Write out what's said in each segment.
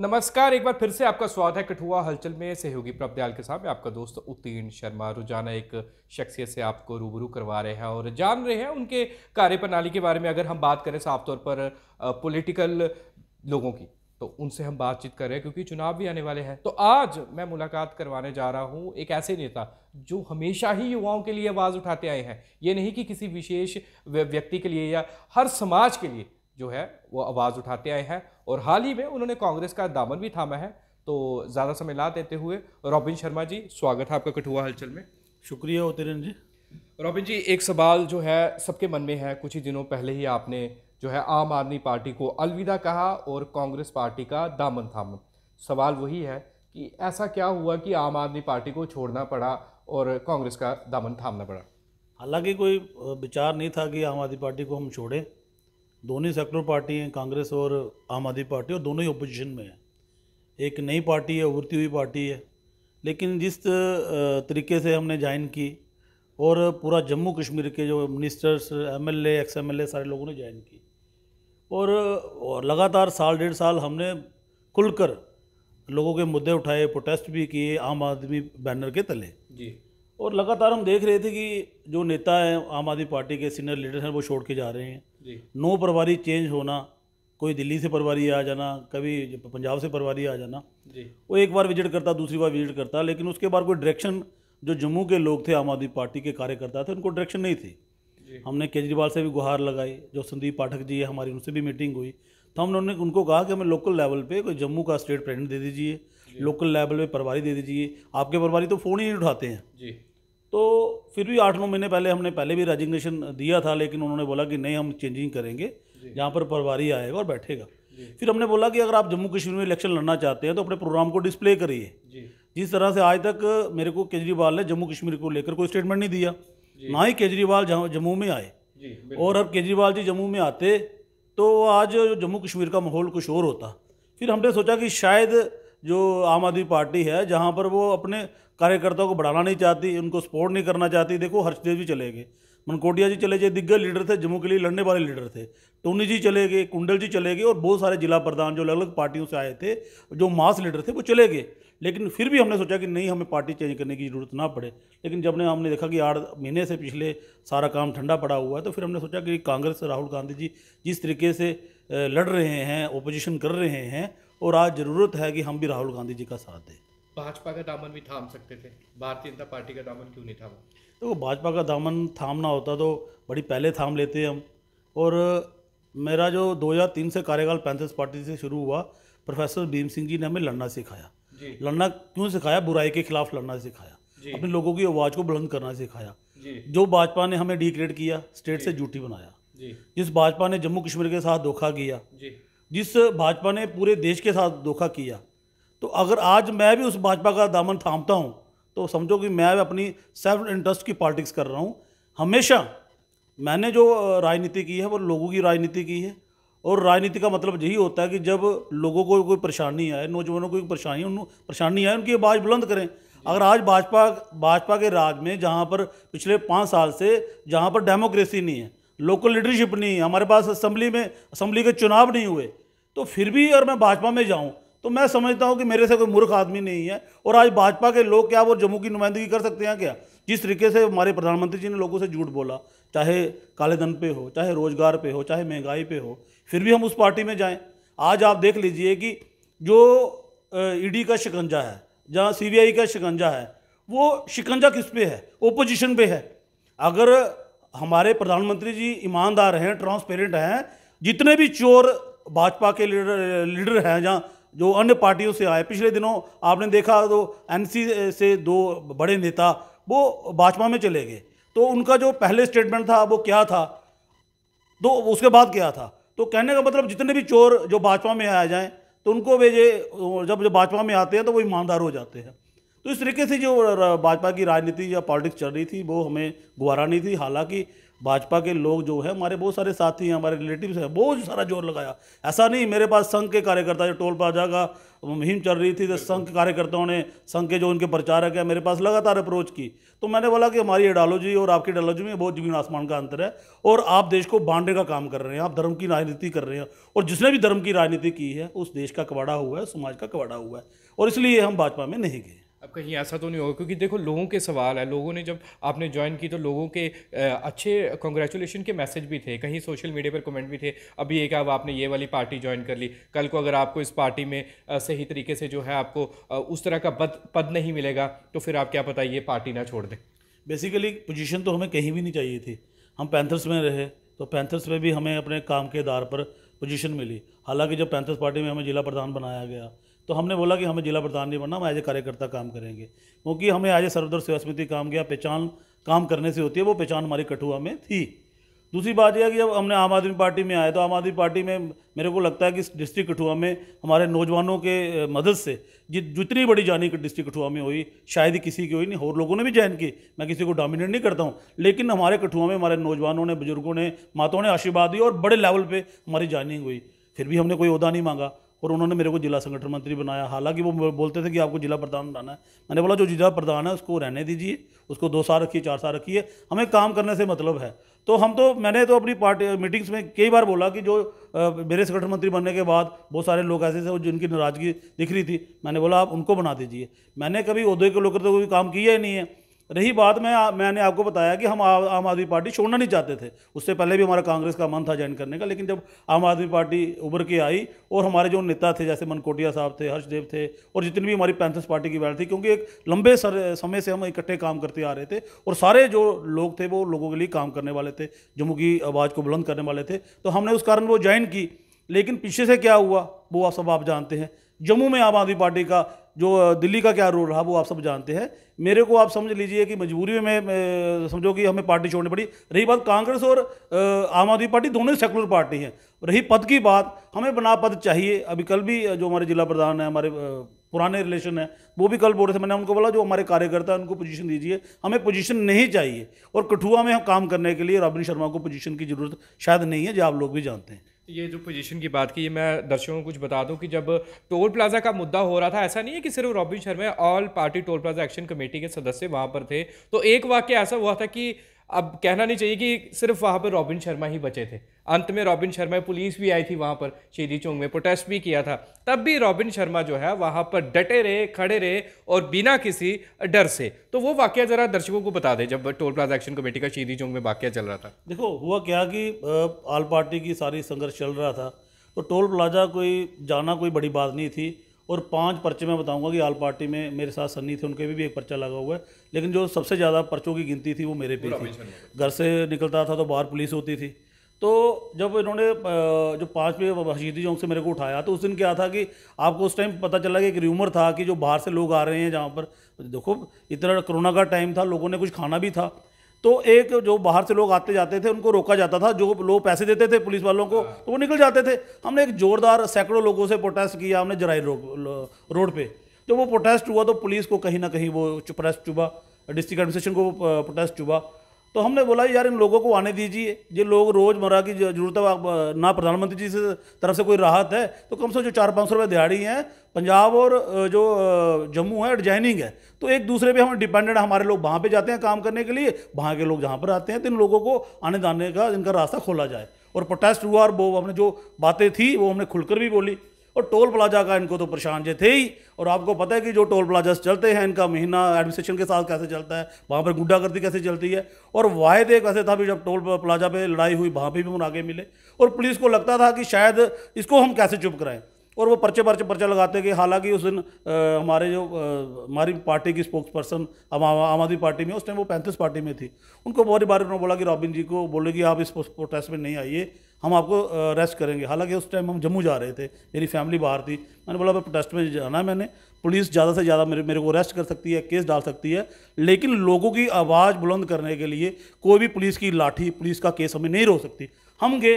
नमस्कार एक बार फिर से आपका स्वागत है कठुआ हलचल में सहयोगी प्रभदयाल के साथ में आपका दोस्त उत्तीर्ण शर्मा रोजाना एक शख्सियत से आपको रूबरू करवा रहे हैं और जान रहे हैं उनके कार्यप्रणाली के बारे में अगर हम बात करें साफ तौर पर पॉलिटिकल लोगों की तो उनसे हम बातचीत कर रहे हैं क्योंकि चुनाव भी आने वाले हैं तो आज मैं मुलाकात करवाने जा रहा हूँ एक ऐसे नेता जो हमेशा ही युवाओं के लिए आवाज़ उठाते आए हैं ये नहीं कि किसी विशेष व्यक्ति के लिए या हर समाज के लिए जो है वो आवाज़ उठाते आए हैं और हाल ही में उन्होंने कांग्रेस का दामन भी थामा है तो ज़्यादा समय ला देते हुए रॉबिन शर्मा जी स्वागत है आपका कठुआ हलचल में शुक्रिया उतरन जी रॉबिन जी एक सवाल जो है सबके मन में है कुछ ही दिनों पहले ही आपने जो है आम आदमी पार्टी को अलविदा कहा और कांग्रेस पार्टी का दामन थाम सवाल वही है कि ऐसा क्या हुआ कि आम आदमी पार्टी को छोड़ना पड़ा और कांग्रेस का दामन थामना पड़ा हालांकि कोई विचार नहीं था कि आम आदमी पार्टी को हम छोड़ें दोनों ही सेकुलर पार्टी हैं कांग्रेस और आम आदमी पार्टी और दोनों ही अपोजिशन में हैं एक नई पार्टी है उभरती हुई पार्टी है लेकिन जिस तरीके से हमने ज्वाइन की और पूरा जम्मू कश्मीर के जो ministers M L ex M L सारे लोगों ने ज्वाइन की और, और लगातार साल डेढ़ साल हमने खुलकर लोगों के मुद्दे उठाए प्रोटेस्ट भी किए आम आदमी बैनर के तले जी और लगातार हम देख रहे थे कि जो नेता हैं आम आदमी पार्टी के सीनियर लीडर हैं वो छोड़ के जा रहे हैं नौ परवारी चेंज होना कोई दिल्ली से परवारी आ जाना कभी पंजाब से परवारी आ जाना वो एक बार विजिट करता दूसरी बार विजिट करता लेकिन उसके बाद कोई डायरेक्शन जो जम्मू के लोग थे आम आदमी पार्टी के कार्यकर्ता थे उनको डायरेक्शन नहीं थी हमने केजरीवाल से भी गुहार लगाई जो संदीप पाठक जी है हमारी उनसे भी मीटिंग हुई तो हमने उन्होंने उनको कहा कि हमें लोकल लेवल पे कोई जम्मू का स्टेट प्रेजिडेंट दे दीजिए लोकल लेवल पे परवारी दे दीजिए आपके परवारी तो फ़ोन ही नहीं उठाते हैं जी तो फिर भी आठ नौ महीने पहले हमने पहले भी रेजिग्नेशन दिया था लेकिन उन्होंने बोला कि नहीं हम चेंजिंग करेंगे जहाँ पर प्रभारी आएगा और बैठेगा फिर हमने बोला कि अगर आप जम्मू कश्मीर में इलेक्शन लड़ना चाहते हैं तो अपने प्रोग्राम को डिस्प्ले करिए जिस तरह से आज तक मेरे को केजरीवाल ने जम्मू कश्मीर को लेकर कोई स्टेटमेंट नहीं दिया ना ही केजरीवाल जम्मू में आए और अब केजरीवाल जी जम्मू में आते तो आज जम्मू कश्मीर का माहौल कुछ और होता फिर हमने सोचा कि शायद जो आम आदमी पार्टी है जहाँ पर वो अपने कार्यकर्ताओं को बढ़ाना नहीं चाहती उनको सपोर्ट नहीं करना चाहती देखो हर्षदेव जी चले गए मनकोटिया जी चले गए दिग्गज लीडर थे जम्मू के लिए लड़ने वाले लीडर थे टोनी जी चले गए कुंडल जी चले गए और बहुत सारे जिला प्रधान जो अलग अलग पार्टियों से आए थे जो मास लीडर थे वो चले गए लेकिन फिर भी हमने सोचा कि नहीं हमें पार्टी चेंज करने की ज़रूरत ना पड़े लेकिन जब ने हमने देखा कि आठ महीने से पिछले सारा काम ठंडा पड़ा हुआ है तो फिर हमने सोचा कि कांग्रेस राहुल गांधी जी जिस तरीके से लड़ रहे हैं ओपोजिशन कर रहे हैं और आज ज़रूरत है कि हम भी राहुल गांधी जी का साथ दें भाजपा का दामन भी थाम सकते थे भारतीय जनता पार्टी का दामन क्यों नहीं थामा देखो तो भाजपा का दामन थामना होता तो बड़ी पहले थाम लेते हम और मेरा जो 2003 से कार्यकाल पैंथर्स पार्टी से शुरू हुआ प्रोफेसर भीम सिंह जी ने हमें लड़ना सिखाया लड़ना क्यों सिखाया बुराई के खिलाफ लड़ना सिखाया अपने लोगों की आवाज़ को बुलंद करना सिखाया जो भाजपा ने हमें डिग्रेड किया स्टेट से जूटी बनाया जिस भाजपा ने जम्मू कश्मीर के साथ धोखा किया जिस भाजपा ने पूरे देश के साथ धोखा किया तो अगर आज मैं भी उस भाजपा का दामन थामता हूँ तो समझो कि मैं अपनी सेल्फ इंटरेस्ट की पॉलिटिक्स कर रहा हूँ हमेशा मैंने जो राजनीति की है वो लोगों की राजनीति की है और राजनीति का मतलब यही होता है कि जब लोगों को कोई परेशानी आए नौजवानों को कोई परेशानी उन परेशानी आए उनकी आवाज़ बुलंद करें अगर आज भाजपा भाजपा के राज में जहाँ पर पिछले पाँच साल से जहाँ पर डेमोक्रेसी नहीं है लोकल लीडरशिप नहीं है हमारे पास असम्बली में असम्बली के चुनाव नहीं हुए तो फिर भी अगर मैं भाजपा में जाऊँ तो मैं समझता हूँ कि मेरे से कोई मूर्ख आदमी नहीं है और आज भाजपा के लोग क्या वो जम्मू की नुमाइंदगी कर सकते हैं क्या जिस तरीके से हमारे प्रधानमंत्री जी ने लोगों से झूठ बोला चाहे काले धन पे हो चाहे रोज़गार पे हो चाहे महंगाई पे हो फिर भी हम उस पार्टी में जाएं आज आप देख लीजिए कि जो ईडी e का शिकंजा है जहाँ सी का शिकंजा है वो शिकंजा किस पे है ओपोजिशन पे है अगर हमारे प्रधानमंत्री जी ईमानदार हैं ट्रांसपेरेंट हैं जितने भी चोर भाजपा के लीडर लीडर हैं जहाँ जो अन्य पार्टियों से आए पिछले दिनों आपने देखा तो एनसी से दो बड़े नेता वो भाजपा में चले गए तो उनका जो पहले स्टेटमेंट था वो क्या था तो उसके बाद क्या था तो कहने का मतलब जितने भी चोर जो भाजपा में आ जाएं तो उनको वे ये जब जो भाजपा में आते हैं तो वो ईमानदार हो जाते हैं तो इस तरीके से जो भाजपा की राजनीति या पॉलिटिक्स चल रही थी वो हमें गुवारा नहीं थी हालांकि भाजपा के लोग जो है हमारे बहुत सारे साथी हैं हमारे रिलेटिव्स हैं बहुत सारा जोर लगाया ऐसा नहीं मेरे पास संघ के कार्यकर्ता जो टोल प्लाजा का मुहिम चल रही थी तो संघ के कार्यकर्ताओं ने संघ के जो उनके प्रचारक है मेरे पास लगातार अप्रोच की तो मैंने बोला कि हमारी आइडियोलॉजी और आपकी आइडियोलॉजी में बहुत जमीन आसमान का अंतर है और आप देश को बांटने का काम कर रहे हैं आप धर्म की राजनीति कर रहे हैं और जिसने भी धर्म की राजनीति की है उस देश का कबाड़ा हुआ है समाज का कबाड़ा हुआ है और इसलिए हम भाजपा में नहीं गए अब कहीं ऐसा तो नहीं होगा क्योंकि देखो लोगों के सवाल है लोगों ने जब आपने ज्वाइन की तो लोगों के अच्छे कॉन्ग्रेचुलेशन के मैसेज भी थे कहीं सोशल मीडिया पर कमेंट भी थे अभी एक अब आपने ये वाली पार्टी ज्वाइन कर ली कल को अगर आपको इस पार्टी में सही तरीके से जो है आपको उस तरह का पद पद नहीं मिलेगा तो फिर आप क्या पता ये पार्टी ना छोड़ दें बेसिकली पोजिशन तो हमें कहीं भी नहीं चाहिए थी हम पैंथर्स में रहे तो पैंथर्स में भी हमें अपने काम के आधार पर पोजीशन मिली हालांकि जब पैंथर्स पार्टी में हमें जिला प्रधान बनाया गया तो हमने बोला कि हमें जिला प्रधान नहीं बनना हम एज ए कार्यकर्ता काम करेंगे क्योंकि हमें आज ए सर्वधर सेवा समिति काम किया पहचान काम करने से होती है वो पहचान हमारी कठुआ में थी दूसरी बात यह है कि जब हमने आम आदमी पार्टी में आए तो आम आदमी पार्टी में मेरे को लगता है कि डिस्ट्रिक्ट कठुआ में हमारे नौजवानों के मदद से जितनी बड़ी जानी डिस्ट्रिक्ट कठुआ में हुई शायद ही किसी की हुई नहीं और लोगों ने भी ज्वाइन की मैं किसी को डोमिनेट नहीं करता हूँ लेकिन हमारे कठुआ में हमारे नौजवानों ने बुजुर्गों ने माताओं ने आशीर्वाद दिया और बड़े लेवल पर हमारी जानी हुई फिर भी हमने कोई अहदा नहीं मांगा और उन्होंने मेरे को जिला संगठन मंत्री बनाया हालांकि वो बोलते थे कि आपको जिला प्रधान बनाना है मैंने बोला जो जिला प्रधान है उसको रहने दीजिए उसको दो साल रखिए चार साल रखिए हमें काम करने से मतलब है तो हम तो मैंने तो अपनी पार्टी मीटिंग्स में कई बार बोला कि जो आ, मेरे संगठन मंत्री बनने के बाद बहुत सारे लोग ऐसे थे जिनकी नाराज़गी दिख रही थी मैंने बोला आप उनको बना दीजिए मैंने कभी उदय को लोग तो कोई काम किया ही नहीं है रही बात मैं मैंने आपको बताया कि हम आ, आम आदमी पार्टी छोड़ना नहीं चाहते थे उससे पहले भी हमारा कांग्रेस का मन था ज्वाइन करने का लेकिन जब आम आदमी पार्टी उभर के आई और हमारे जो नेता थे जैसे मनकोटिया साहब थे हर्षदेव थे और जितनी भी हमारी पैंथर्स पार्टी की बैठ थी क्योंकि एक लंबे सर, समय से हम इकट्ठे काम करते आ रहे थे और सारे जो लोग थे वो लोगों के लिए काम करने वाले थे जम्मू की आवाज़ को बुलंद करने वाले थे तो हमने उस कारण वो ज्वाइन की लेकिन पीछे से क्या हुआ वो आप सब आप जानते हैं जम्मू में आम आदमी पार्टी का जो दिल्ली का क्या रोल रहा वो आप सब जानते हैं मेरे को आप समझ लीजिए कि मजबूरी में समझो कि हमें पार्टी छोड़नी पड़ी रही बात कांग्रेस और आम आदमी पार्टी दोनों ही सेकुलर पार्टी हैं रही पद की बात हमें बना पद चाहिए अभी कल भी जो हमारे जिला प्रधान हैं हमारे पुराने रिलेशन हैं वो भी कल बोल रहे थे मैंने उनको बोला जो हमारे कार्यकर्ता है उनको पोजीशन दीजिए हमें पोजीशन नहीं चाहिए और कठुआ में हम काम करने के लिए राबिन शर्मा को पोजीशन की जरूरत शायद नहीं है जो आप लोग भी जानते हैं ये जो पोजीशन की बात की ये मैं दर्शकों को कुछ बता दूं कि जब टोल प्लाजा का मुद्दा हो रहा था ऐसा नहीं है कि सिर्फ Robin Sharma all party toll plaza action committee के सदस्य वहां पर थे तो एक वाक्य ऐसा हुआ था कि अब कहना नहीं चाहिए कि सिर्फ वहाँ पर रॉबिन शर्मा ही बचे थे अंत में रॉबिन शर्मा पुलिस भी आई थी वहाँ पर शेरी चौंग में प्रोटेस्ट भी किया था तब भी रॉबिन शर्मा जो है वहाँ पर डटे रहे खड़े रहे और बिना किसी डर से तो वो वाक्य ज़रा दर्शकों को बता दें जब टोल प्लाजा एक्शन कमेटी का शेरी चौंग में वाक्य चल रहा था देखो हुआ क्या कि आल पार्टी की सारी संघर्ष चल रहा था तो टोल प्लाजा कोई जाना कोई बड़ी बात नहीं थी और पांच पर्चे मैं बताऊंगा कि आल पार्टी में मेरे साथ सन्नी थे उनके भी, भी एक पर्चा लगा हुआ है लेकिन जो सबसे ज़्यादा पर्चों की गिनती थी वो मेरे पे थी घर से निकलता था तो बाहर पुलिस होती थी तो जब इन्होंने जो पाँच पे हशीदी चौक से मेरे को उठाया तो उस दिन क्या था कि आपको उस टाइम पता चला कि एक र्यूमर था कि जो बाहर से लोग आ रहे हैं जहाँ पर देखो इतना कोरोना का टाइम था लोगों ने कुछ खाना भी था तो एक जो बाहर से लोग आते जाते थे उनको रोका जाता था जो लोग पैसे देते थे पुलिस वालों को हाँ। तो वो निकल जाते थे हमने एक जोरदार सैकड़ों लोगों से प्रोटेस्ट किया हमने जराई रोड पर पे जब वो प्रोटेस्ट हुआ तो पुलिस को कहीं ना कहीं वो प्रोटेस्ट चुभा डिस्ट्रिक्ट एडमिनिस्ट्रेशन को प्रोटेस्ट चुभा तो हमने बोला यार इन लोगों को आने दीजिए जो लोग रोज़मर्रा की जरूरत है ना प्रधानमंत्री जी से तरफ से कोई राहत है तो कम से कम जो चार पाँच सौ रुपये दिहाड़ी है पंजाब और जो जम्मू है एडजाइनिंग है तो एक दूसरे पे हम डिपेंडेंट हमारे लोग वहाँ पे जाते हैं काम करने के लिए वहाँ के लोग जहाँ पर आते हैं तो इन लोगों को आने जाने का इनका रास्ता खोला जाए और प्रोटेस्ट हुआ और वो हमने जो बातें थी वो हमने खुलकर भी बोली और टोल प्लाजा का इनको तो परेशान जे थे ही और आपको पता है कि जो टोल प्लाजा चलते हैं इनका महीना एडमिनिस्ट्रेशन के साथ कैसे चलता है वहाँ पर गुंडागर्दी कैसे चलती है और वायद एक ऐसे था भी जब टोल प्लाजा पर लड़ाई हुई वहाँ पर भी उन आगे मिले और पुलिस को लगता था कि शायद इसको हम कैसे चुप कराएं और वो पर्चे पर्चे पर्चा लगाते गए हालांकि उस दिन हमारे जो हमारी पार्टी की स्पोक्स पर्सन आम आदमी पार्टी में उस टाइम वो पैंतीस पार्टी में थी उनको बहुत ही बार उन्होंने बोला कि रॉबिन जी को बोले कि आप इस प्रोटेस्ट में नहीं आइए हम आपको अरेस्ट करेंगे हालांकि उस टाइम हम जम्मू जा रहे थे मेरी फैमिली बाहर थी मैंने बोला भाई प्रोटेस्ट में जाना है मैंने पुलिस ज़्यादा से ज़्यादा मेरे मेरे को अरेस्ट कर सकती है केस डाल सकती है लेकिन लोगों की आवाज़ बुलंद करने के लिए कोई भी पुलिस की लाठी पुलिस का केस हमें नहीं रोक सकती हम गए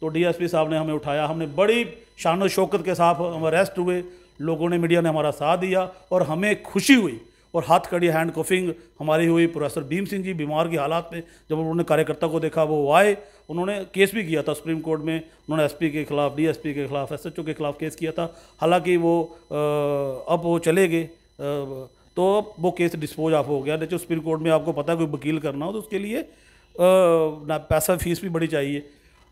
तो डी साहब ने हमें उठाया हमने बड़ी शान शौकत के साथ हम अरेस्ट हुए लोगों ने मीडिया ने हमारा साथ दिया और हमें खुशी हुई और हाथ कड़ी हैंड कफिंग हमारी हुई प्रोफेसर भीम सिंह जी बीमार की हालात में जब उन्होंने कार्यकर्ता को देखा वो आए उन्होंने केस भी किया था सुप्रीम कोर्ट में उन्होंने एसपी के खिलाफ डीएसपी के खिलाफ एसएचओ के खिलाफ केस किया था हालांकि वो अब वो चले गए तो वो केस डिस्पोज ऑफ हो गया देखो सुप्रीम कोर्ट में आपको पता है कोई वकील करना हो तो उसके लिए ना पैसा फीस भी बड़ी चाहिए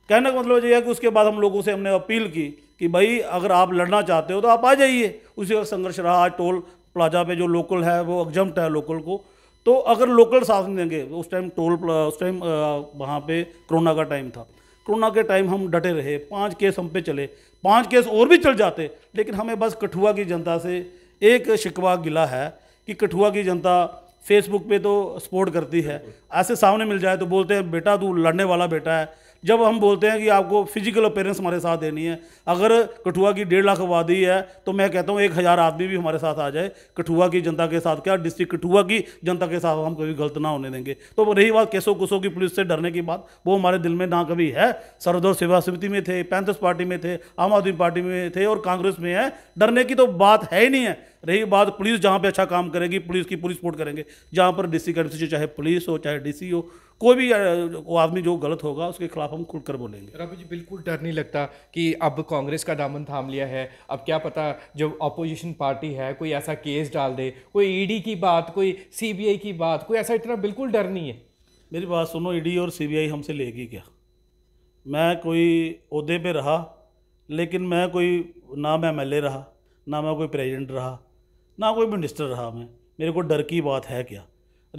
कहने का मतलब ये है कि उसके बाद हम लोगों से हमने अपील की कि भाई अगर आप लड़ना चाहते हो तो आप आ जाइए उसी वक्त संघर्ष रहा आज टोल प्लाजा पे जो लोकल है वो एग्जम्प्ट है लोकल को तो अगर लोकल साथ नहीं देंगे उस टाइम टोल उस टाइम वहाँ पे कोरोना का टाइम था कोरोना के टाइम हम डटे रहे पांच केस हम पे चले पांच केस और भी चल जाते लेकिन हमें बस कठुआ की जनता से एक शिकवा गिला है कि कठुआ की जनता फेसबुक पे तो सपोर्ट करती है ऐसे सामने मिल जाए तो बोलते हैं बेटा तू लड़ने वाला बेटा है जब हम बोलते हैं कि आपको फिजिकल अपेयरेंस हमारे साथ देनी है अगर कठुआ की डेढ़ लाख आबादी है तो मैं कहता हूँ एक हज़ार आदमी भी हमारे साथ आ जाए कठुआ की जनता के साथ क्या डिस्ट्रिक्ट कठुआ की जनता के साथ हम कभी गलत ना होने देंगे तो रही बात केसो कुसो की पुलिस से डरने की बात वो हमारे दिल में ना कभी है सरदौर सेवा समिति में थे पैंथर्स पार्टी में थे आम आदमी पार्टी में थे और कांग्रेस में है डरने की तो बात है ही नहीं है रही बात पुलिस जहाँ पर अच्छा काम करेगी पुलिस की पुलिस सपोर्ट करेंगे जहाँ पर डिस्ट्रिक्ट चाहे पुलिस हो चाहे डी हो कोई भी वो आदमी जो गलत होगा उसके खिलाफ हम कर बोलेंगे रवि जी बिल्कुल डर नहीं लगता कि अब कांग्रेस का दामन थाम लिया है अब क्या पता जो अपोजिशन पार्टी है कोई ऐसा केस डाल दे कोई ईडी e की बात कोई सीबीआई की बात कोई ऐसा इतना बिल्कुल डर नहीं है मेरी बात सुनो ईडी e और सीबीआई हमसे लेगी क्या मैं कोई अहदे पर रहा लेकिन मैं कोई ना मैं एम रहा ना मैं कोई प्रेजिडेंट रहा ना कोई मिनिस्टर रहा मैं मेरे को डर की बात है क्या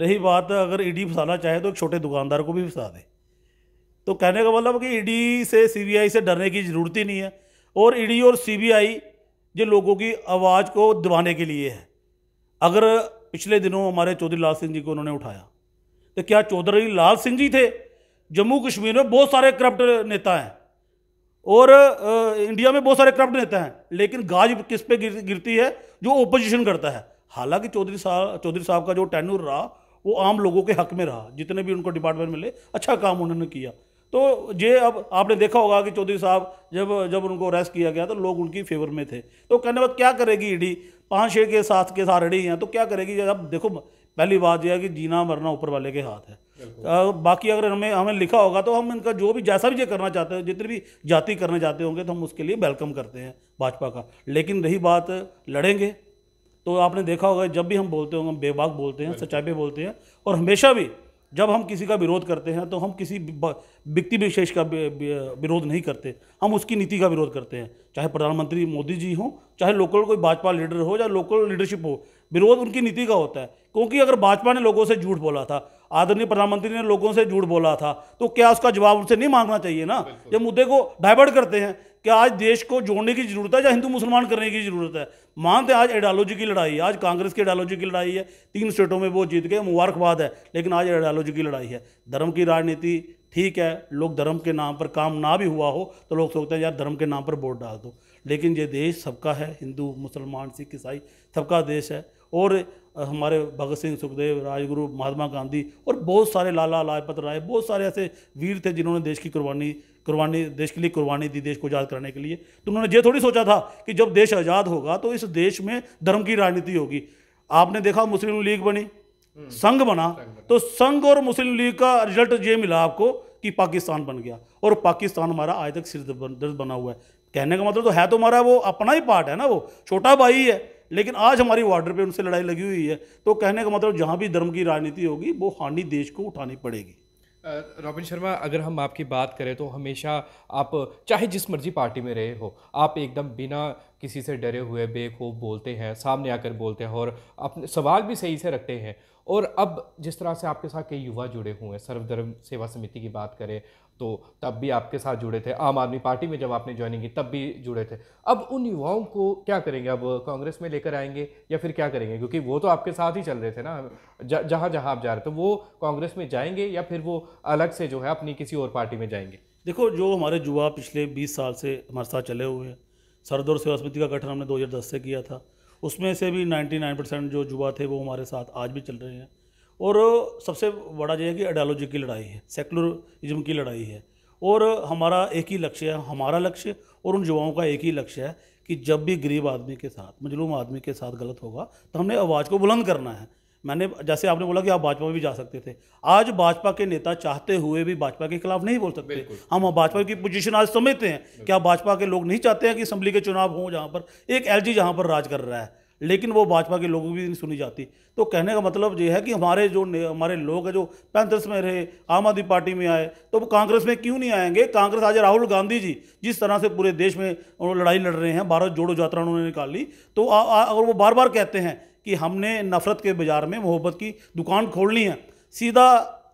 रही बात अगर ईडी फंसाना चाहे तो एक छोटे दुकानदार को भी फंसा दे तो कहने का मतलब कि ईडी से सीबीआई से डरने की ज़रूरत ही नहीं है और ईडी और सीबीआई जो लोगों की आवाज़ को दबाने के लिए है अगर पिछले दिनों हमारे चौधरी लाल सिंह जी को उन्होंने उठाया तो क्या चौधरी लाल सिंह जी थे जम्मू कश्मीर में बहुत सारे करप्ट नेता हैं और इंडिया में बहुत सारे करप्ट नेता हैं लेकिन गाज किस पे गिर, गिरती है जो ओपोजिशन करता है हालांकि चौधरी साहब चौधरी साहब का जो टैनूर रहा वो आम लोगों के हक में रहा जितने भी उनको डिपार्टमेंट मिले अच्छा काम उन्होंने किया तो ये अब आपने देखा होगा कि चौधरी साहब जब जब उनको अरेस्ट किया गया तो लोग उनकी फेवर में थे तो कहने बाद क्या करेगी ईडी e पाँच छः के साथ के साथ रेडी हैं तो क्या करेगी अब देखो पहली बात यह है कि जीना मरना ऊपर वाले के हाथ है बाकी अगर हमें हमें लिखा होगा तो हम इनका जो भी जैसा भी ये करना चाहते हैं जितनी भी जाति करना चाहते होंगे तो हम उसके लिए वेलकम करते हैं भाजपा का लेकिन रही बात लड़ेंगे तो आपने देखा होगा जब भी हम बोलते होंगे हम बेबाक बोलते हैं सच्चाई पे बोलते हैं और हमेशा भी जब हम किसी का विरोध करते हैं तो हम किसी व्यक्ति विशेष का विरोध नहीं करते हम उसकी नीति का विरोध करते हैं चाहे प्रधानमंत्री मोदी जी हों चाहे लोकल कोई भाजपा लीडर हो या लोकल लीडरशिप हो विरोध उनकी नीति का होता है क्योंकि अगर भाजपा ने लोगों से झूठ बोला था आदरणीय प्रधानमंत्री ने लोगों से झूठ बोला था तो क्या उसका जवाब उनसे नहीं मांगना चाहिए ना ये मुद्दे को डाइवर्ट करते हैं कि आज देश को जोड़ने की ज़रूरत है या हिंदू मुसलमान करने की ज़रूरत है मानते आज आइडियालॉजी की लड़ाई है आज कांग्रेस की आइडियालॉजी की लड़ाई है तीन स्टेटों में वो जीत गए मुबारकबाद है लेकिन आज आइडियालॉजी की लड़ाई है धर्म की राजनीति ठीक है लोग धर्म के नाम पर काम ना भी हुआ हो तो लोग सोचते हैं यार धर्म के नाम पर वोट डाल दो लेकिन ये देश सबका है हिंदू मुसलमान सिख ईसाई सबका देश है और हमारे भगत सिंह सुखदेव राजगुरु महात्मा गांधी और बहुत सारे लाला लाजपत राय बहुत सारे ऐसे वीर थे जिन्होंने देश की कुर्बानी कुर्बानी देश के लिए कुर्बानी दी देश को आज़ाद कराने के लिए तो उन्होंने ये थोड़ी सोचा था कि जब देश आज़ाद होगा तो इस देश में धर्म की राजनीति होगी आपने देखा मुस्लिम लीग बनी हम्म। संघ बना तो संघ और मुस्लिम लीग का रिजल्ट ये मिला आपको कि पाकिस्तान बन गया और पाकिस्तान हमारा आज तक सिर दर्द बना हुआ है कहने का मतलब तो है तो हमारा वो अपना ही पार्ट है ना वो छोटा भाई है लेकिन आज हमारी बॉर्डर पे उनसे लड़ाई लगी हुई है तो कहने का मतलब जहाँ भी धर्म की राजनीति होगी वो हानि देश को उठानी पड़ेगी रॉबिन शर्मा अगर हम आपकी बात करें तो हमेशा आप चाहे जिस मर्जी पार्टी में रहे हो आप एकदम बिना किसी से डरे हुए बेखूब बोलते हैं सामने आकर बोलते हैं और अपने सवाल भी सही से रखते हैं और अब जिस तरह से आपके साथ कई युवा जुड़े हुए हैं सर्वधर्म सेवा समिति की बात करें तो तब भी आपके साथ जुड़े थे आम आदमी पार्टी में जब आपने ज्वाइनिंग की तब भी जुड़े थे अब उन युवाओं को क्या करेंगे अब कांग्रेस में लेकर आएंगे या फिर क्या करेंगे क्योंकि वो तो आपके साथ ही चल रहे थे ना जहाँ जहाँ आप जा रहे थे वो कांग्रेस में जाएंगे या फिर वो अलग से जो है अपनी किसी और पार्टी में जाएंगे देखो जो हमारे युवा पिछले बीस साल से हमारे साथ चले हुए हैं सरद और सेवा समिति का गठन हमने दो से किया था उसमें से भी नाइन्टी परसेंट जो युवा थे वो हमारे साथ आज भी चल रहे हैं और सबसे बड़ा जो है कि आइडियालॉजी की लड़ाई है सेकुलरिज्म की लड़ाई है और हमारा एक ही लक्ष्य है हमारा लक्ष्य और उन युवाओं का एक ही लक्ष्य है कि जब भी गरीब आदमी के साथ मजलूम आदमी के साथ गलत होगा तो हमने आवाज़ को बुलंद करना है मैंने जैसे आपने बोला कि आप भाजपा में भी जा सकते थे आज भाजपा के नेता चाहते हुए भी भाजपा के खिलाफ नहीं बोल सकते हम भाजपा की पोजीशन आज समझते हैं क्या भाजपा के लोग नहीं चाहते हैं कि असम्बली के चुनाव हों जहाँ पर एक एलजी जहाँ पर राज कर रहा है लेकिन वो भाजपा के लोगों की नहीं सुनी जाती तो कहने का मतलब ये है कि हमारे जो हमारे लोग हैं जो पैंथर्स में रहे आम आदमी पार्टी में आए तो वो कांग्रेस में क्यों नहीं आएंगे कांग्रेस आज राहुल गांधी जी जिस तरह से पूरे देश में लड़ाई लड़ रहे हैं भारत जोड़ो यात्रा उन्होंने निकाल ली तो अगर वो बार बार कहते हैं कि हमने नफरत के बाजार में मोहब्बत की दुकान खोलनी है सीधा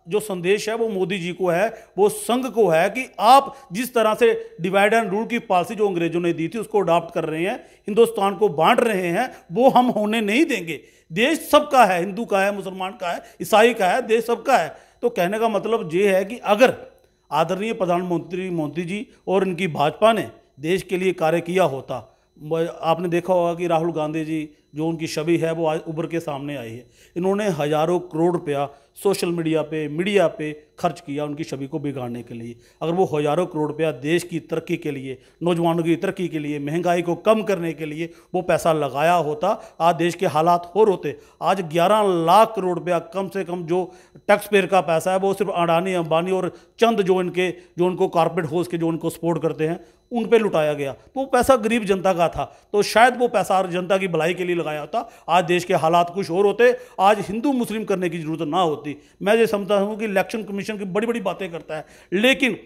जो संदेश है वो मोदी जी को है वो संघ को है कि आप जिस तरह से डिवाइड एंड रूल की पॉलिसी जो अंग्रेजों ने दी थी उसको अडॉप्ट कर रहे हैं हिंदुस्तान को बांट रहे हैं वो हम होने नहीं देंगे देश सबका है हिंदू का है मुसलमान का है ईसाई का है देश सबका है तो कहने का मतलब ये है कि अगर आदरणीय प्रधानमंत्री मोदी जी और इनकी भाजपा ने देश के लिए कार्य किया होता आपने देखा होगा कि राहुल गांधी जी जो उनकी छवि है वो आज उभर के सामने आई है इन्होंने हज़ारों करोड़ रुपया सोशल मीडिया पे मीडिया पे खर्च किया उनकी छवि को बिगाड़ने के लिए अगर वो हज़ारों करोड़ रुपया देश की तरक्की के लिए नौजवानों की तरक्की के लिए महंगाई को कम करने के लिए वो पैसा लगाया होता आज देश के हालात और होते आज 11 लाख करोड़ रुपया कम से कम जो टैक्स पेयर का पैसा है वो सिर्फ अडानी अंबानी और चंद जो इनके जो उनको कॉरपोरेट हाउस के जो उनको सपोर्ट करते हैं उन पर लुटाया गया तो वो पैसा गरीब जनता का था तो शायद वो पैसा जनता की भलाई के लिए लगाया होता आज देश के हालात कुछ और होते आज हिंदू मुस्लिम करने की ज़रूरत ना होती मैं ये समझता हूँ कि इलेक्शन कमीशन की बड़ी बड़ी बातें करता है लेकिन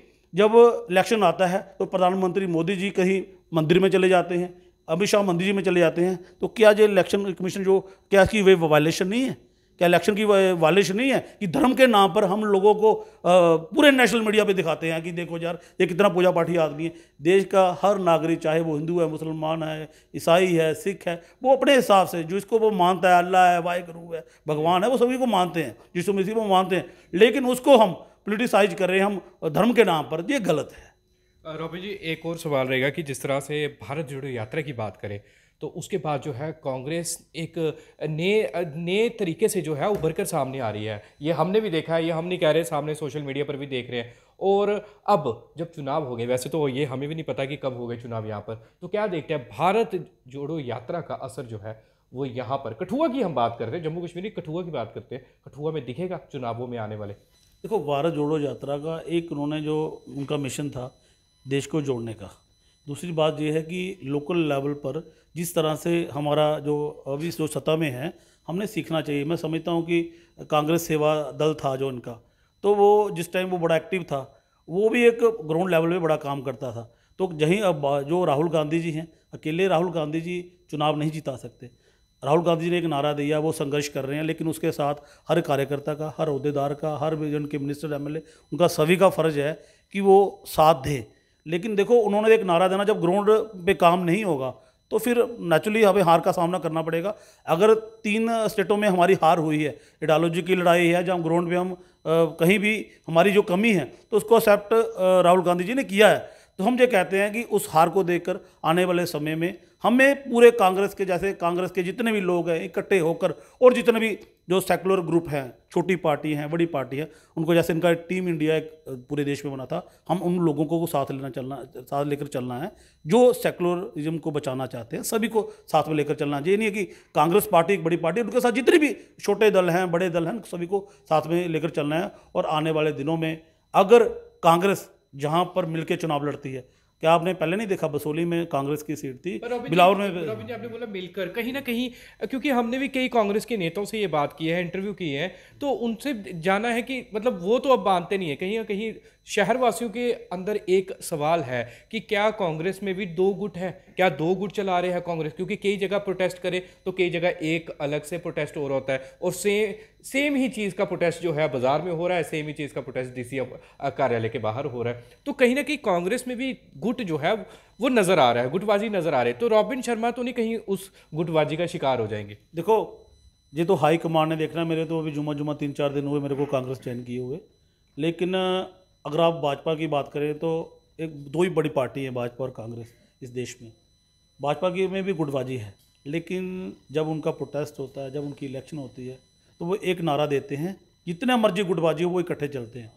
जब इलेक्शन आता है तो प्रधानमंत्री मोदी जी कहीं मंदिर में चले जाते हैं अमित शाह मंदिर जी में चले जाते हैं तो क्या ये इलेक्शन कमीशन जो क्या इसकी वे वायलेशन नहीं है क्या इलेक्शन की वालिश नहीं है कि धर्म के नाम पर हम लोगों को पूरे नेशनल मीडिया पे दिखाते हैं कि देखो यार ये कितना पूजा पाठी आदमी है देश का हर नागरिक चाहे वो हिंदू है मुसलमान है ईसाई है सिख है वो अपने हिसाब से जिसको वो मानता है अल्लाह है वाहगुरु है भगवान है वो सभी को मानते हैं जिसको मसीह को मानते हैं लेकिन उसको हम पोलिटिसाइज कर रहे हैं हम धर्म के नाम पर ये गलत है रोबिन जी एक और सवाल रहेगा कि जिस तरह से भारत जोड़ो यात्रा की बात करें तो उसके बाद जो है कांग्रेस एक नए नए तरीके से जो है उभर कर सामने आ रही है ये हमने भी देखा है ये हम नहीं कह रहे सामने सोशल मीडिया पर भी देख रहे हैं और अब जब चुनाव हो गए वैसे तो ये हमें भी नहीं पता कि कब हो गए चुनाव यहाँ पर तो क्या देखते हैं भारत जोड़ो यात्रा का असर जो है वो यहाँ पर कठुआ की हम बात करते हैं जम्मू कश्मीर की कठुआ की बात करते हैं कठुआ में दिखेगा चुनावों में आने वाले देखो भारत जोड़ो यात्रा का एक उन्होंने जो उनका मिशन था देश को जोड़ने का दूसरी बात यह है कि लोकल लेवल पर जिस तरह से हमारा जो अभी जो सतह में है हमने सीखना चाहिए मैं समझता हूँ कि कांग्रेस सेवा दल था जो इनका तो वो जिस टाइम वो बड़ा एक्टिव था वो भी एक ग्राउंड लेवल पे बड़ा काम करता था तो जहीं अब जो राहुल गांधी जी हैं अकेले राहुल गांधी जी चुनाव नहीं जिता सकते राहुल गांधी जी ने एक नारा दिया वो संघर्ष कर रहे हैं लेकिन उसके साथ हर कार्यकर्ता का हर अहदेदार का हर विजन उनके मिनिस्टर एम उनका सभी का फ़र्ज है कि वो साथ दें लेकिन देखो उन्होंने एक नारा देना जब ग्राउंड पे काम नहीं होगा तो फिर नेचुरली हमें हार का सामना करना पड़ेगा अगर तीन स्टेटों में हमारी हार हुई है इडालोजी की लड़ाई है जहाँ ग्राउंड पे हम कहीं भी हमारी जो कमी है तो उसको एक्सेप्ट राहुल गांधी जी ने किया है तो हम ये कहते हैं कि उस हार को देखकर आने वाले समय में हमें पूरे कांग्रेस के जैसे कांग्रेस के जितने भी लोग हैं इकट्ठे होकर और जितने भी जो सेकुलर ग्रुप हैं छोटी पार्टी हैं बड़ी पार्टी है उनको जैसे इनका टीम इंडिया एक पूरे देश में बना था हम उन लोगों को साथ लेना चलना साथ लेकर चलना है जो सेकुलरिज्म को बचाना चाहते हैं सभी को साथ में लेकर चलना चाहिए नहीं है कि कांग्रेस पार्टी एक बड़ी पार्टी उनके साथ जितने भी छोटे दल हैं बड़े दल हैं सभी को साथ में लेकर चलना है और आने वाले दिनों में अगर कांग्रेस जहाँ पर मिलकर चुनाव लड़ती है क्या आपने पहले नहीं देखा बसोली में कांग्रेस की सीट थी बिलावर में जी आपने बोला मिलकर कहीं ना कहीं क्योंकि हमने भी कई कांग्रेस के नेताओं से ये बात की है इंटरव्यू की है तो उनसे जाना है कि मतलब वो तो अब मानते नहीं है कहीं ना कहीं शहरवासियों के अंदर एक सवाल है कि क्या कांग्रेस में भी दो गुट हैं क्या दो गुट चला रहे हैं कांग्रेस क्योंकि कई जगह प्रोटेस्ट करे तो कई जगह एक अलग से प्रोटेस्ट हो रहा होता है और से सेम ही चीज़ का प्रोटेस्ट जो है बाजार में हो रहा है सेम ही चीज़ का प्रोटेस्ट डीसी कार्यालय के बाहर हो रहा है तो कहीं ना कहीं कांग्रेस में भी गुट जो है वो नज़र आ रहा है गुटबाजी नज़र आ रही है तो रॉबिन शर्मा तो नहीं कहीं उस गुटबाजी का शिकार हो जाएंगे देखो ये तो हाई कमांड ने देखना मेरे तो अभी जुमा जुमा तीन चार दिन हुए मेरे को कांग्रेस ज्वाइन किए हुए लेकिन अगर आप भाजपा की बात करें तो एक दो ही बड़ी पार्टी है भाजपा और कांग्रेस इस देश में भाजपा की में भी गुटबाजी है लेकिन जब उनका प्रोटेस्ट होता है जब उनकी इलेक्शन होती है तो वो एक नारा देते हैं जितना मर्जी गुटबाजी हो वो इकट्ठे चलते हैं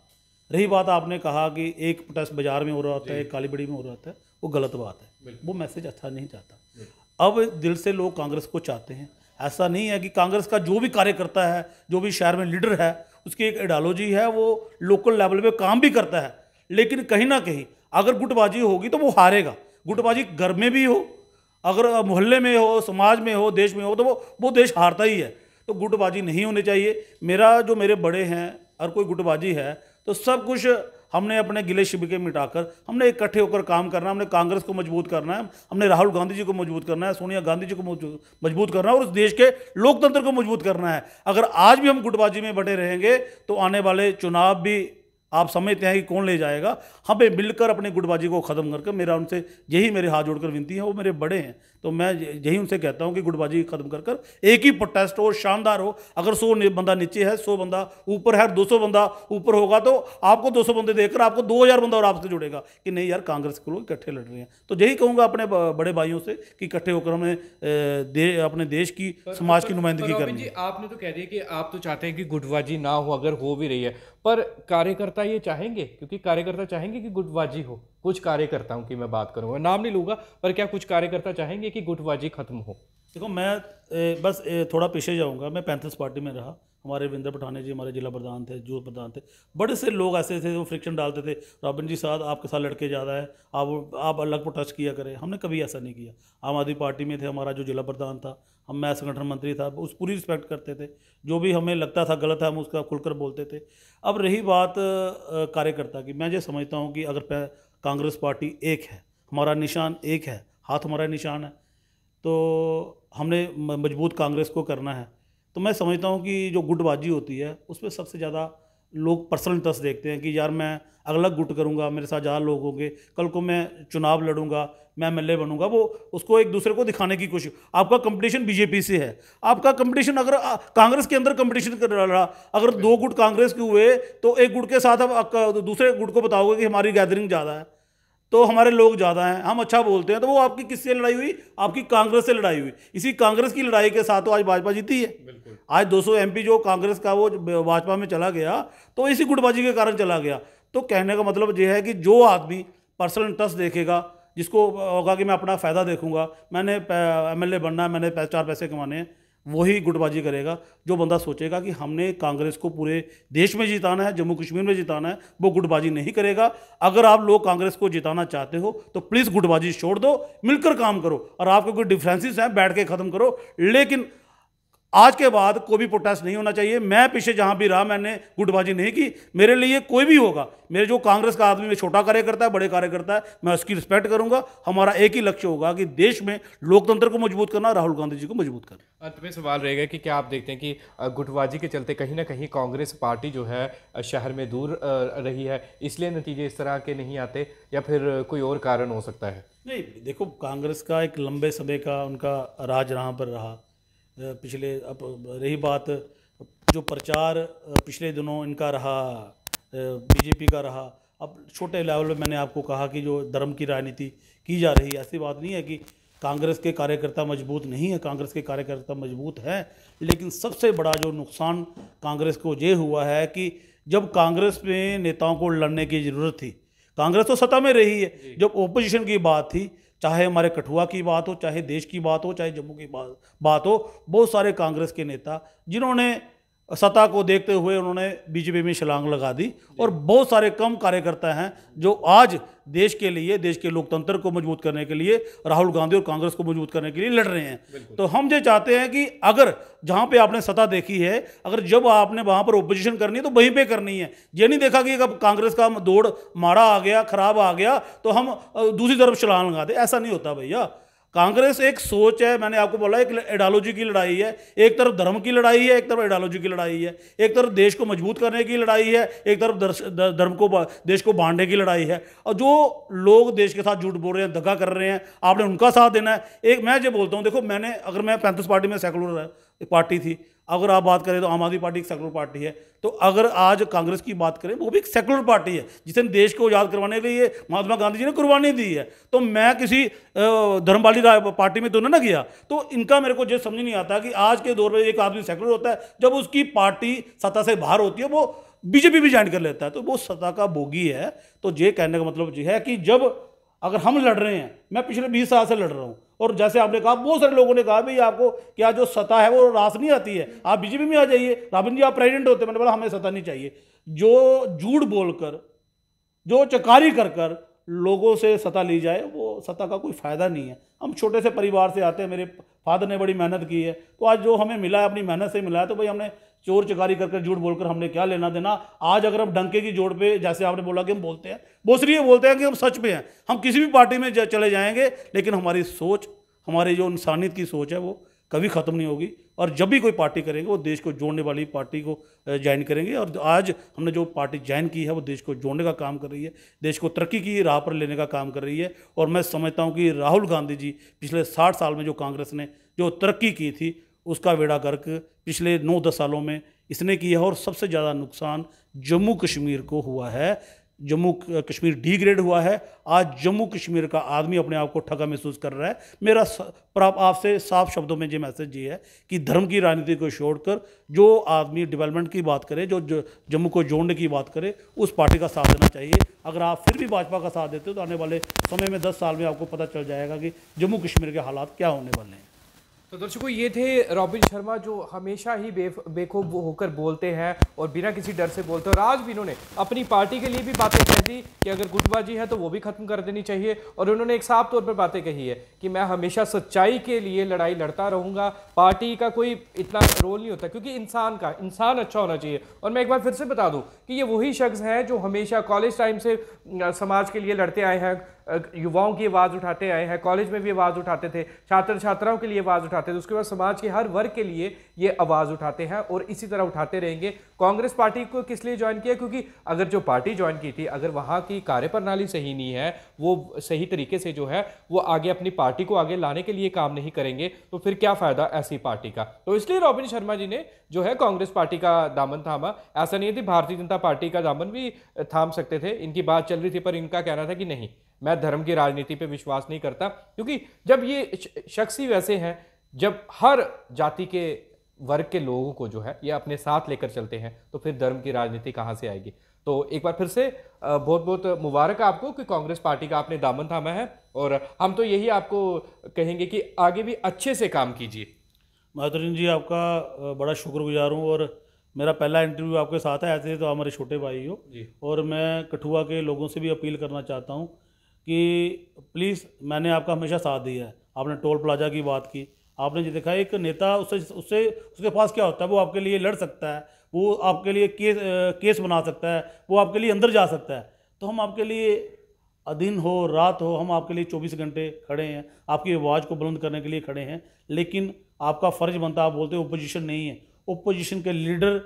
रही बात आपने कहा कि एक प्रोटेस्ट बाजार में हो रहा होता है एक कालीबड़ी में हो रहा होता है वो गलत बात है वो मैसेज अच्छा नहीं चाहता अब दिल से लोग कांग्रेस को चाहते हैं ऐसा नहीं है कि कांग्रेस का जो भी कार्यकर्ता है जो भी शहर में लीडर है उसकी एक आइडियोलॉजी है वो लोकल लेवल पे काम भी करता है लेकिन कहीं ना कहीं अगर गुटबाजी होगी तो वो हारेगा गुटबाजी घर में भी हो अगर मोहल्ले में हो समाज में हो देश में हो तो वो वो देश हारता ही है तो गुटबाजी नहीं होनी चाहिए मेरा जो मेरे बड़े हैं हर कोई गुटबाजी है तो सब कुछ हमने अपने गिले शिबके मिटाकर हमने इकट्ठे होकर काम करना है हमने कांग्रेस को मजबूत करना है हमने राहुल गांधी जी को मजबूत करना है सोनिया गांधी जी को मजबूत करना है और उस देश के लोकतंत्र को मजबूत करना है अगर आज भी हम गुटबाजी में बटे रहेंगे तो आने वाले चुनाव भी आप समझते हैं कि कौन ले जाएगा हमें हाँ मिलकर अपनी गुटबाजी को ख़त्म करके मेरा उनसे यही मेरे हाथ जोड़कर विनती है वो मेरे बड़े हैं तो मैं यही उनसे कहता हूँ कि गुटबाजी खत्म कर कर एक ही प्रोटेस्ट हो शानदार हो अगर सौ बंदा नीचे है सौ बंदा ऊपर है दो सौ बंदा ऊपर होगा तो आपको दो सौ बंदे देखकर आपको दो हज़ार बंदा और आपसे जुड़ेगा कि नहीं यार कांग्रेस के लोग इकट्ठे लड़ रहे हैं तो यही कहूँगा अपने बड़े भाइयों से कि इकट्ठे होकर हमें दे, अपने देश की पर, समाज पर, की नुमाइंदगी करनी है आपने तो कह दिया कि आप तो चाहते हैं कि गुटबाजी ना हो अगर हो भी रही है पर कार्यकर्ता ये चाहेंगे क्योंकि कार्यकर्ता चाहेंगे कि गुटबाजी हो कुछ कार्यकर्ताओं की मैं बात करूंगा नाम नहीं लूंगा पर क्या कुछ कार्यकर्ता चाहेंगे कि गुटबाजी खत्म हो देखो मैं ए, बस ए, थोड़ा पीछे जाऊंगा मैं पैंथर्स पार्टी में रहा हमारे रविंद्र पठाने जी हमारे जिला प्रधान थे जो प्रधान थे बड़े से लोग ऐसे थे जो फ्रिक्शन डालते थे राबन जी साहब आपके साथ लड़के ज़्यादा है आप आप अलग को टच किया करें हमने कभी ऐसा नहीं किया आम आदमी पार्टी में थे हमारा जो जिला प्रधान था हम मैं संगठन मंत्री था उस पूरी रिस्पेक्ट करते थे जो भी हमें लगता था गलत है हम उसका खुलकर बोलते थे अब रही बात कार्यकर्ता की मैं ये समझता हूँ कि अगर कांग्रेस पार्टी एक है हमारा निशान एक है हाथ हमारा निशान है तो हमने मजबूत कांग्रेस को करना है तो मैं समझता हूँ कि जो गुटबाजी होती है उसमें सबसे ज़्यादा लोग पर्सनल टच देखते हैं कि यार मैं अगला गुट करूँगा मेरे साथ ज़्यादा लोग होंगे कल को मैं चुनाव लड़ूंगा मैं एम बनूंगा वो उसको एक दूसरे को दिखाने की कोशिश आपका कंपटीशन बीजेपी से है आपका कंपटीशन अगर कांग्रेस के अंदर कंपटीशन कर रहा अगर दो गुट कांग्रेस के हुए तो एक गुट के साथ आप दूसरे गुट को बताओगे कि हमारी गैदरिंग ज़्यादा है तो हमारे लोग ज़्यादा हैं हम अच्छा बोलते हैं तो वो आपकी किससे लड़ाई हुई आपकी कांग्रेस से लड़ाई हुई इसी कांग्रेस की लड़ाई के साथ तो आज भाजपा जीती है आज 200 सौ जो कांग्रेस का वो भाजपा में चला गया तो इसी गुटबाजी के कारण चला गया तो कहने का मतलब ये है कि जो आदमी पर्सनल इंटरेस्ट देखेगा जिसको होगा कि मैं अपना फ़ायदा देखूंगा मैंने एम बनना है मैंने चार पैसे कमाने हैं वही गुटबाजी करेगा जो बंदा सोचेगा कि हमने कांग्रेस को पूरे देश में जिताना है जम्मू कश्मीर में जिताना है वो गुटबाजी नहीं करेगा अगर आप लोग कांग्रेस को जिताना चाहते हो तो प्लीज़ गुटबाजी छोड़ दो मिलकर काम करो और आपके कोई डिफ्रेंसिस हैं बैठ के ख़त्म करो लेकिन आज के बाद कोई भी प्रोटेस्ट नहीं होना चाहिए मैं पीछे जहां भी रहा मैंने गुटबाजी नहीं की मेरे लिए कोई भी होगा मेरे जो कांग्रेस का आदमी में छोटा कार्यकर्ता है बड़े कार्यकर्ता है मैं उसकी रिस्पेक्ट करूंगा हमारा एक ही लक्ष्य होगा कि देश में लोकतंत्र को मजबूत करना राहुल गांधी जी को मजबूत करना अंत में सवाल रहेगा कि क्या आप देखते हैं कि गुटबाजी के चलते कहीं ना कहीं कांग्रेस पार्टी जो है शहर में दूर रही है इसलिए नतीजे इस तरह के नहीं आते या फिर कोई और कारण हो सकता है नहीं देखो कांग्रेस का एक लंबे समय का उनका राज रहा पर रहा पिछले अब रही बात जो प्रचार पिछले दिनों इनका रहा बीजेपी का रहा अब छोटे लेवल में मैंने आपको कहा कि जो धर्म की राजनीति की जा रही है ऐसी बात नहीं है कि कांग्रेस के कार्यकर्ता मजबूत नहीं है कांग्रेस के कार्यकर्ता मजबूत हैं लेकिन सबसे बड़ा जो नुकसान कांग्रेस को ये हुआ है कि जब कांग्रेस में नेताओं को लड़ने की ज़रूरत थी कांग्रेस तो सत्ता में रही है जब ओपोजिशन की बात थी चाहे हमारे कठुआ की बात हो चाहे देश की बात हो चाहे जम्मू की बात बात हो बहुत सारे कांग्रेस के नेता जिन्होंने सत्ता को देखते हुए उन्होंने बीजेपी में छलांग लगा दी और बहुत सारे कम कार्यकर्ता हैं जो आज देश के लिए देश के लोकतंत्र को मजबूत करने के लिए राहुल गांधी और कांग्रेस को मजबूत करने के लिए लड़ रहे हैं तो हम ये चाहते हैं कि अगर जहाँ पे आपने सत्ता देखी है अगर जब आपने वहाँ पर ओपोजिशन करनी है तो वहीं पे करनी है ये नहीं देखा कि अगर कांग्रेस का दौड़ माड़ा आ गया खराब आ गया तो हम दूसरी तरफ छलांग लगा दे ऐसा नहीं होता भैया कांग्रेस एक सोच है मैंने आपको बोला एक आइडियोलॉजी की लड़ाई है एक तरफ धर्म की लड़ाई है एक तरफ आइडियोलॉजी की लड़ाई है एक तरफ देश को मजबूत करने की लड़ाई है एक तरफ धर्म को देश को बांटने की लड़ाई है और जो लोग देश के साथ झूठ बोल रहे हैं दगा कर रहे हैं आपने उनका साथ देना है एक मैं जो बोलता हूँ देखो मैंने अगर मैं पैंतीस पार्टी में सेकुलर पार्टी थी अगर आप बात करें तो आम आदमी पार्टी एक सेकुलर पार्टी है तो अगर आज कांग्रेस की बात करें वो भी एक सेकुलर पार्टी है जिसने देश को आज़ाद करवाने के लिए महात्मा गांधी जी ने कुर्बानी दी है तो मैं किसी धर्म वाली पार्टी में तो ना गया तो इनका मेरे को जो समझ नहीं आता कि आज के दौर में एक आदमी सेकुलर होता है जब उसकी पार्टी सत्ता से बाहर होती है वो बीजेपी भी ज्वाइन कर लेता है तो वो सत्ता का भोगी है तो ये कहने का मतलब ये है कि जब अगर हम लड़ रहे हैं मैं पिछले बीस साल से लड़ रहा हूँ और जैसे आपने कहा बहुत सारे लोगों ने कहा भाई आपको क्या जो सत्ता है वो रास नहीं आती है आप बीजेपी में आ जाइए राबिन जी आप प्रेजिडेंट होते मैंने बोला हमें सत्ता नहीं चाहिए जो झूठ बोलकर जो चकारी कर कर लोगों से सत्ता ली जाए वो सत्ता का कोई फ़ायदा नहीं है हम छोटे से परिवार से आते हैं मेरे फादर ने बड़ी मेहनत की है तो आज जो हमें मिला है अपनी मेहनत से मिला है तो भाई हमने चोर चकारी करके झूठ बोलकर हमने क्या लेना देना आज अगर हम डंके की जोड़ पे जैसे आपने बोला कि हम बोलते हैं बोसरी ये बोलते हैं कि हम सच पे हैं हम किसी भी पार्टी में चले जाएंगे लेकिन हमारी सोच हमारी जो इंसानियत की सोच है वो कभी ख़त्म नहीं होगी और जब भी कोई पार्टी करेंगे वो देश को जोड़ने वाली पार्टी को ज्वाइन करेंगे और आज हमने जो पार्टी ज्वाइन की है वो देश को जोड़ने का काम कर रही है देश को तरक्की की राह पर लेने का काम कर रही है और मैं समझता हूँ कि राहुल गांधी जी पिछले साठ साल में जो कांग्रेस ने जो तरक्की की थी उसका बेड़ा गर्क पिछले नौ दस सालों में इसने किया और सबसे ज़्यादा नुकसान जम्मू कश्मीर को हुआ है जम्मू कश्मीर डीग्रेड हुआ है आज जम्मू कश्मीर का आदमी अपने आप को ठगा महसूस कर रहा है मेरा पर आपसे साफ शब्दों में ये मैसेज ये है कि धर्म की राजनीति को छोड़कर जो आदमी डेवलपमेंट की बात करे जो जम्मू को जोड़ने की बात करे उस पार्टी का साथ देना चाहिए अगर आप फिर भी भाजपा का साथ देते हो तो आने वाले समय में दस साल में आपको पता चल जाएगा कि जम्मू कश्मीर के हालात क्या होने वाले हैं तो दर्शकों ये थे रॉबिन शर्मा जो हमेशा ही बे बेखूब होकर बोलते हैं और बिना किसी डर से बोलते हैं और आज भी इन्होंने अपनी पार्टी के लिए भी बातें कह दी कि अगर गुटबाजी है तो वो भी खत्म कर देनी चाहिए और उन्होंने एक साफ तौर पर बातें कही है कि मैं हमेशा सच्चाई के लिए लड़ाई लड़ता रहूँगा पार्टी का कोई इतना रोल नहीं होता क्योंकि इंसान का इंसान अच्छा होना चाहिए और मैं एक बार फिर से बता दूँ कि ये वही शख्स हैं जो हमेशा कॉलेज टाइम से समाज के लिए लड़ते आए हैं युवाओं की आवाज़ उठाते आए हैं कॉलेज में भी आवाज़ उठाते थे छात्र छात्राओं के लिए आवाज़ उठाते थे उसके बाद समाज के हर वर्ग के लिए ये आवाज़ उठाते हैं और इसी तरह उठाते रहेंगे कांग्रेस पार्टी को किस लिए ज्वाइन किया क्योंकि अगर जो पार्टी ज्वाइन की थी अगर वहाँ की कार्यप्रणाली सही नहीं है वो सही तरीके से जो है वो आगे अपनी पार्टी को आगे लाने के लिए काम नहीं करेंगे तो फिर क्या फ़ायदा ऐसी पार्टी का तो इसलिए रॉबिन शर्मा जी ने जो है कांग्रेस पार्टी का दामन थामा ऐसा नहीं थी भारतीय जनता पार्टी का दामन भी थाम सकते थे इनकी बात चल रही थी पर इनका कहना था कि नहीं मैं धर्म की राजनीति पे विश्वास नहीं करता क्योंकि जब ये शख्स ही वैसे हैं जब हर जाति के वर्ग के लोगों को जो है ये अपने साथ लेकर चलते हैं तो फिर धर्म की राजनीति कहाँ से आएगी तो एक बार फिर से बहुत बहुत मुबारक आपको कि कांग्रेस पार्टी का आपने दामन थामा है और हम तो यही आपको कहेंगे कि आगे भी अच्छे से काम कीजिए महतरीन जी आपका बड़ा शुक्रगुजार हूँ और मेरा पहला इंटरव्यू आपके साथ है थे तो हमारे छोटे भाई हो और मैं कठुआ के लोगों से भी अपील करना चाहता हूँ कि प्लीज़ मैंने आपका हमेशा साथ दिया है आपने टोल प्लाजा की बात की आपने जो देखा एक नेता उससे उससे उसके पास क्या होता है वो आपके लिए लड़ सकता है वो आपके लिए केस केस बना सकता है वो आपके लिए अंदर जा सकता है तो हम आपके लिए दिन हो रात हो हम आपके लिए चौबीस घंटे खड़े हैं आपकी आवाज़ को बुलंद करने के लिए खड़े हैं लेकिन आपका फ़र्ज बनता आप बोलते हो ओपोजिशन नहीं है ओपोजिशन के लीडर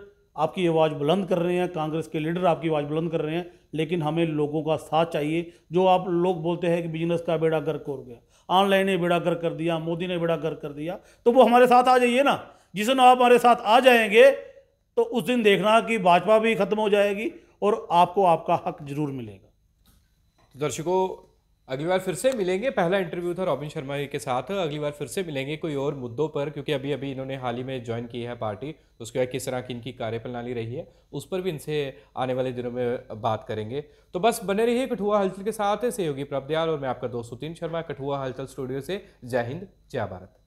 आपकी आवाज़ बुलंद कर रहे हैं कांग्रेस के लीडर आपकी आवाज़ बुलंद कर रहे हैं लेकिन हमें लोगों का साथ चाहिए जो आप लोग बोलते हैं कि बिजनेस का बेड़ा गर्क हो गया ऑनलाइन ने बेड़ा गर्क कर दिया मोदी ने बेड़ा गर्क कर दिया तो वो हमारे साथ आ जाइए ना जिस दिन आप हमारे साथ आ जाएंगे तो उस दिन देखना कि भाजपा भी खत्म हो जाएगी और आपको आपका हक जरूर मिलेगा तो दर्शकों अगली बार फिर से मिलेंगे पहला इंटरव्यू था रॉबिन शर्मा के साथ अगली बार फिर से मिलेंगे कोई और मुद्दों पर क्योंकि अभी अभी इन्होंने हाल ही में ज्वाइन की है पार्टी तो उसके बाद किस तरह की इनकी कार्यप्रणाली रही है उस पर भी इनसे आने वाले दिनों में बात करेंगे तो बस बने रहिए कठुआ हलचल के साथ सहयोगी प्रभदयाल और मैं आपका दोस्त सुतीन शर्मा कठुआ हलचल स्टूडियो से जय हिंद जय भारत